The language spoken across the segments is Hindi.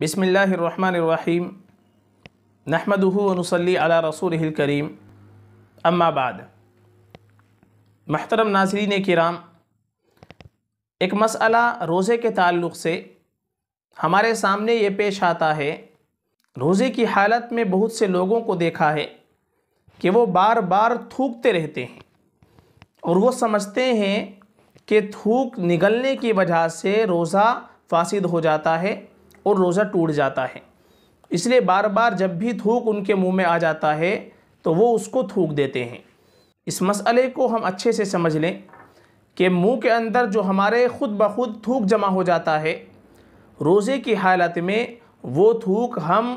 बिसमीम नहमदूनसली अला रसूल करीम अम्माबाद महतरम नाजरीन कराम एक मसला रोज़े के ताल्लुक़ से हमारे सामने ये पेश आता है रोज़े की हालत में बहुत से लोगों को देखा है कि वो बार बार थूकते रहते हैं और वो समझते हैं कि थूक निगलने की वजह से रोज़ा फासिद हो जाता है और रोज़ा टूट जाता है इसलिए बार बार जब भी थूक उनके मुंह में आ जाता है तो वो उसको थूक देते हैं इस मसले को हम अच्छे से समझ लें कि मुंह के अंदर जो हमारे ख़ुद ब खुद थूक जमा हो जाता है रोज़े की हालत में वो थूक हम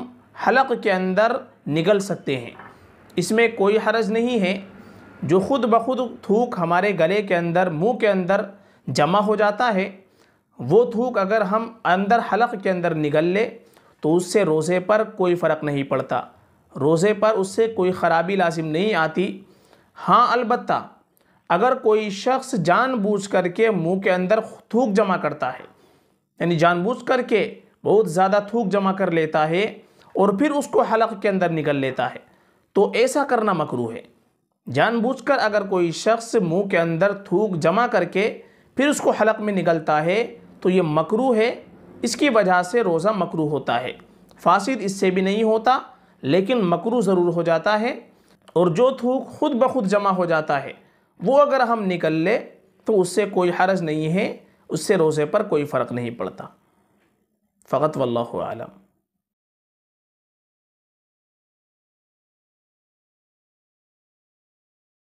हलक के अंदर निगल सकते हैं इसमें कोई हरज नहीं है जो ख़ुद ब खुद थूक हमारे गले के अंदर मुंह के अंदर जमा हो जाता है वो थूक अगर हम अंदर हलक के अंदर निगल ले तो उससे रोज़े पर कोई फ़र्क नहीं पड़ता रोज़े पर उससे कोई ख़राबी लाजिम नहीं आती हाँ अलबत् अगर कोई शख्स जानबूझ करके मुंह के अंदर थूक जमा करता है यानी जानबूझ करके बहुत ज़्यादा थूक जमा कर लेता है और फिर उसको हलक के अंदर निकल लेता है तो ऐसा करना मकरू है जानबूझकर अगर कोई शख्स मुंह के अंदर थूक जमा करके फिर उसको हलक में निकलता है तो ये मकरू है इसकी वजह से रोज़ा मकरू होता है फासिद इससे भी नहीं होता लेकिन मकरू ज़रूर हो जाता है और जो थूक खुद ब खुद जमा हो जाता है वो अगर हम निकल ले तो उससे कोई हरज नहीं है उससे रोज़े पर कोई फ़र्क नहीं पड़ता फ़कत वल्लम